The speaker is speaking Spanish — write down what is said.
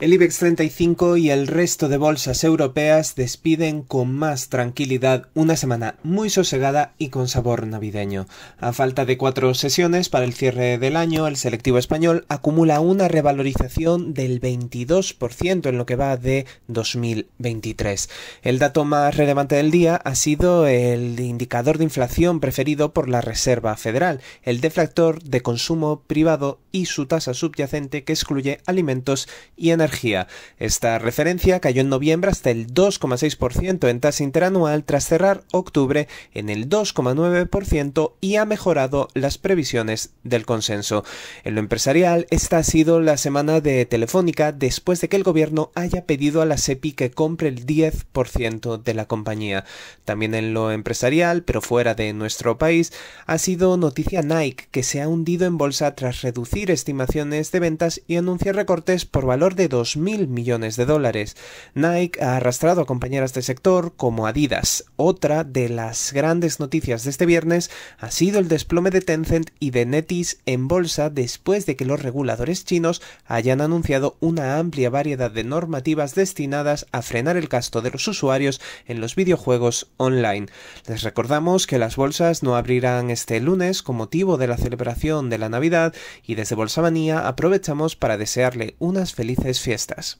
El IBEX 35 y el resto de bolsas europeas despiden con más tranquilidad una semana muy sosegada y con sabor navideño. A falta de cuatro sesiones para el cierre del año, el selectivo español acumula una revalorización del 22% en lo que va de 2023. El dato más relevante del día ha sido el indicador de inflación preferido por la Reserva Federal, el defractor de consumo privado y su tasa subyacente que excluye alimentos y energía esta referencia cayó en noviembre hasta el 2,6% en tasa interanual tras cerrar octubre en el 2,9% y ha mejorado las previsiones del consenso. En lo empresarial, esta ha sido la semana de Telefónica después de que el gobierno haya pedido a la SEPI que compre el 10% de la compañía. También en lo empresarial, pero fuera de nuestro país, ha sido noticia Nike, que se ha hundido en bolsa tras reducir estimaciones de ventas y anunciar recortes por valor de 2 mil millones de dólares. Nike ha arrastrado a compañeras de sector como Adidas. Otra de las grandes noticias de este viernes ha sido el desplome de Tencent y de Netis en bolsa después de que los reguladores chinos hayan anunciado una amplia variedad de normativas destinadas a frenar el gasto de los usuarios en los videojuegos online. Les recordamos que las bolsas no abrirán este lunes con motivo de la celebración de la Navidad y desde Bolsamanía aprovechamos para desearle unas felices fiestas fiestas.